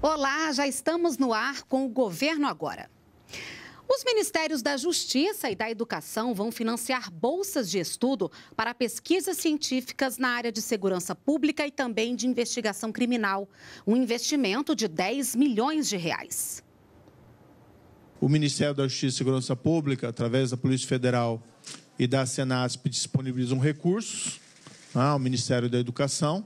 Olá, já estamos no ar com o Governo Agora. Os Ministérios da Justiça e da Educação vão financiar bolsas de estudo para pesquisas científicas na área de segurança pública e também de investigação criminal. Um investimento de 10 milhões de reais. O Ministério da Justiça e Segurança Pública, através da Polícia Federal e da Senasp, disponibilizam recursos né, o Ministério da Educação,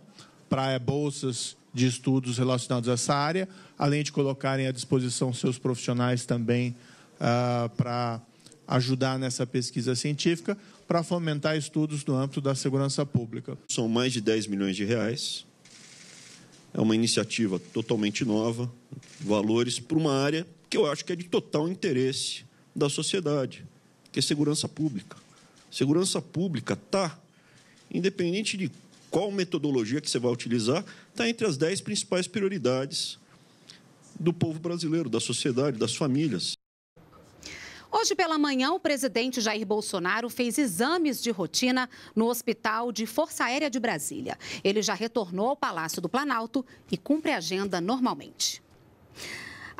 para bolsas de estudos relacionados a essa área, além de colocarem à disposição seus profissionais também uh, ah, para ajudar nessa pesquisa científica, para fomentar estudos no âmbito da segurança pública. São mais de 10 milhões de reais. É uma iniciativa totalmente nova, valores para uma área que eu acho que é de total interesse da sociedade, que é segurança pública. Segurança pública está independente de qual metodologia que você vai utilizar, está entre as dez principais prioridades do povo brasileiro, da sociedade, das famílias. Hoje pela manhã, o presidente Jair Bolsonaro fez exames de rotina no Hospital de Força Aérea de Brasília. Ele já retornou ao Palácio do Planalto e cumpre a agenda normalmente.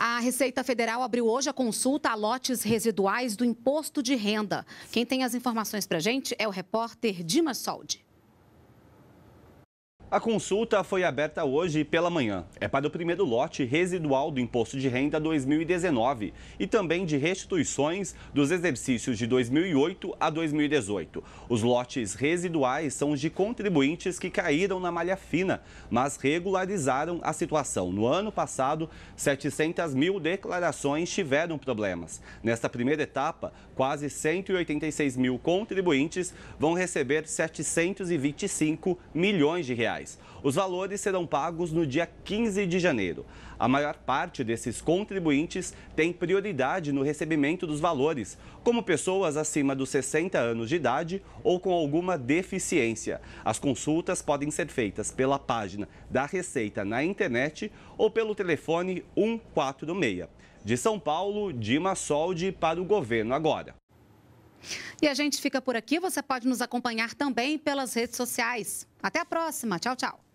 A Receita Federal abriu hoje a consulta a lotes residuais do imposto de renda. Quem tem as informações para gente é o repórter Dimas Soldi. A consulta foi aberta hoje pela manhã. É para o primeiro lote residual do Imposto de Renda 2019 e também de restituições dos exercícios de 2008 a 2018. Os lotes residuais são os de contribuintes que caíram na malha fina, mas regularizaram a situação. No ano passado, 700 mil declarações tiveram problemas. Nesta primeira etapa, quase 186 mil contribuintes vão receber 725 milhões de reais reais. Os valores serão pagos no dia 15 de janeiro. A maior parte desses contribuintes tem prioridade no recebimento dos valores, como pessoas acima dos 60 anos de idade ou com alguma deficiência. As consultas podem ser feitas pela página da Receita na internet ou pelo telefone 146. De São Paulo, Dima Soldi para o governo agora. E a gente fica por aqui. Você pode nos acompanhar também pelas redes sociais. Até a próxima. Tchau, tchau.